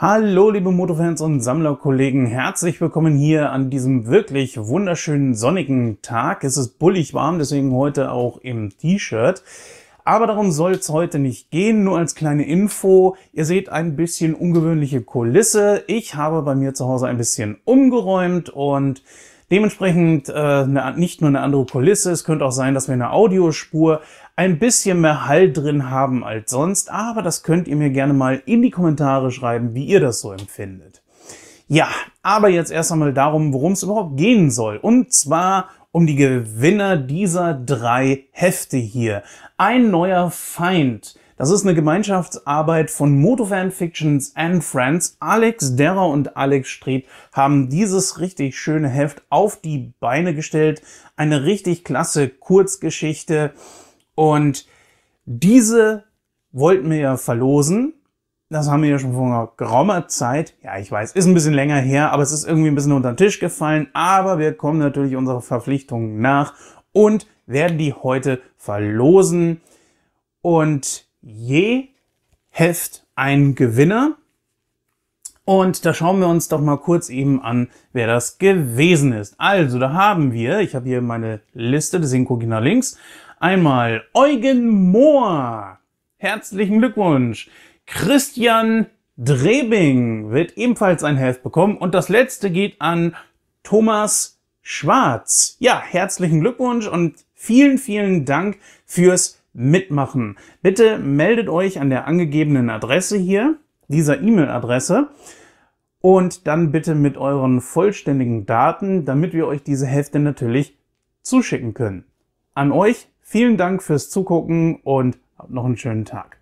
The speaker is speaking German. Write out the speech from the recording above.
Hallo liebe Motorfans und Sammlerkollegen, herzlich willkommen hier an diesem wirklich wunderschönen sonnigen Tag. Es ist bullig warm, deswegen heute auch im T-Shirt. Aber darum soll es heute nicht gehen, nur als kleine Info. Ihr seht ein bisschen ungewöhnliche Kulisse. Ich habe bei mir zu Hause ein bisschen umgeräumt und Dementsprechend äh, eine, nicht nur eine andere Kulisse, es könnte auch sein, dass wir in der Audiospur ein bisschen mehr Hall drin haben als sonst, aber das könnt ihr mir gerne mal in die Kommentare schreiben, wie ihr das so empfindet. Ja, aber jetzt erst einmal darum, worum es überhaupt gehen soll. Und zwar um die Gewinner dieser drei Hefte hier. Ein neuer Feind das ist eine Gemeinschaftsarbeit von Motofan Fictions and Friends. Alex Derrer und Alex Streb haben dieses richtig schöne Heft auf die Beine gestellt. Eine richtig klasse Kurzgeschichte. Und diese wollten wir ja verlosen. Das haben wir ja schon vor einer geraumer Zeit. Ja, ich weiß, ist ein bisschen länger her, aber es ist irgendwie ein bisschen unter den Tisch gefallen. Aber wir kommen natürlich unserer Verpflichtung nach und werden die heute verlosen. Und je Heft ein Gewinner. Und da schauen wir uns doch mal kurz eben an, wer das gewesen ist. Also, da haben wir, ich habe hier meine Liste, deswegen gucke ich nach links, einmal Eugen Mohr. Herzlichen Glückwunsch. Christian Drebing wird ebenfalls ein Heft bekommen. Und das letzte geht an Thomas Schwarz. Ja, herzlichen Glückwunsch und vielen, vielen Dank fürs mitmachen. Bitte meldet euch an der angegebenen Adresse hier, dieser E-Mail-Adresse, und dann bitte mit euren vollständigen Daten, damit wir euch diese Hefte natürlich zuschicken können. An euch vielen Dank fürs Zugucken und habt noch einen schönen Tag.